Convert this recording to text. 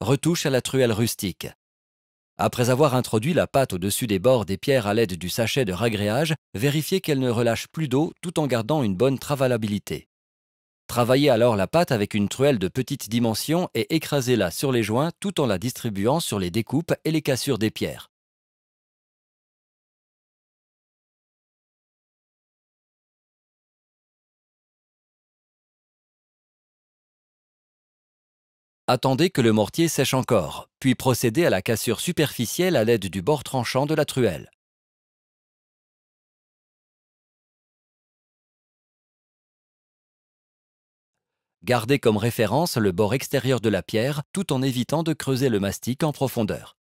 retouche à la truelle rustique. Après avoir introduit la pâte au-dessus des bords des pierres à l'aide du sachet de ragréage, vérifiez qu'elle ne relâche plus d'eau tout en gardant une bonne travalabilité. Travaillez alors la pâte avec une truelle de petite dimension et écrasez-la sur les joints tout en la distribuant sur les découpes et les cassures des pierres. attendez que le mortier sèche encore, puis procédez à la cassure superficielle à l'aide du bord tranchant de la truelle. Gardez comme référence le bord extérieur de la pierre tout en évitant de creuser le mastic en profondeur.